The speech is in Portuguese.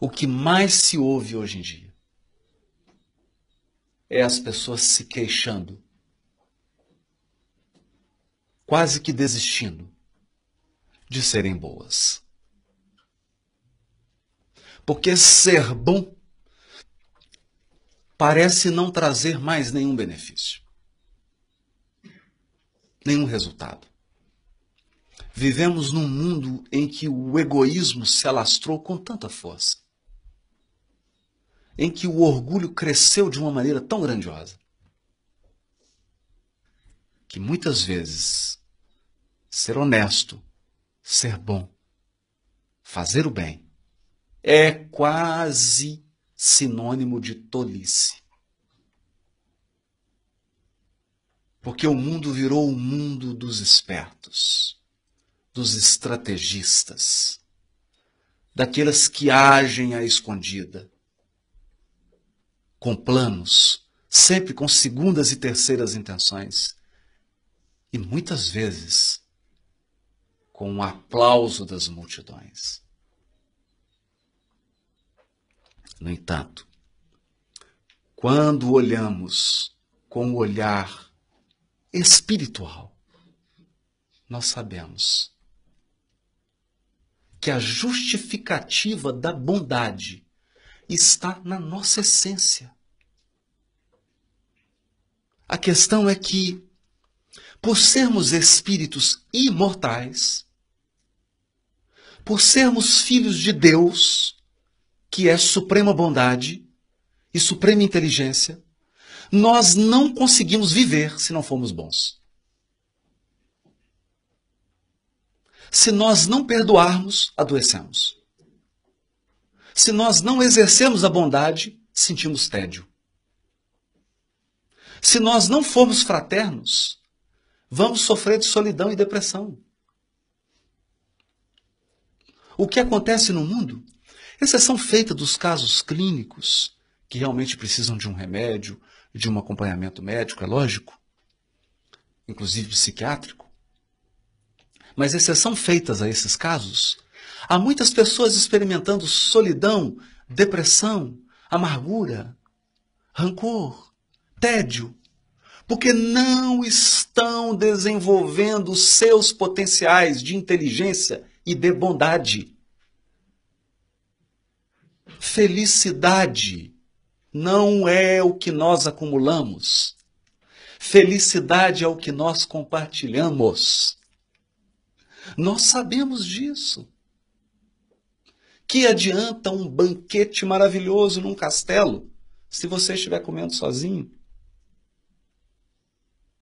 o que mais se ouve hoje em dia é as pessoas se queixando, quase que desistindo de serem boas. Porque ser bom parece não trazer mais nenhum benefício, nenhum resultado. Vivemos num mundo em que o egoísmo se alastrou com tanta força em que o orgulho cresceu de uma maneira tão grandiosa que muitas vezes ser honesto, ser bom, fazer o bem é quase sinônimo de tolice. Porque o mundo virou o mundo dos espertos, dos estrategistas, daqueles que agem à escondida, com planos, sempre com segundas e terceiras intenções. E muitas vezes com o um aplauso das multidões. No entanto, quando olhamos com o olhar espiritual, nós sabemos que a justificativa da bondade está na nossa essência. A questão é que, por sermos espíritos imortais, por sermos filhos de Deus, que é suprema bondade e suprema inteligência, nós não conseguimos viver se não formos bons. Se nós não perdoarmos, adoecemos. Se nós não exercemos a bondade, sentimos tédio. Se nós não formos fraternos, vamos sofrer de solidão e depressão. O que acontece no mundo? Exceção feita dos casos clínicos, que realmente precisam de um remédio, de um acompanhamento médico, é lógico, inclusive psiquiátrico. Mas exceção feitas a esses casos, há muitas pessoas experimentando solidão, depressão, amargura, rancor, tédio, porque não estão desenvolvendo seus potenciais de inteligência e de bondade. Felicidade não é o que nós acumulamos. Felicidade é o que nós compartilhamos. Nós sabemos disso. Que adianta um banquete maravilhoso num castelo se você estiver comendo sozinho?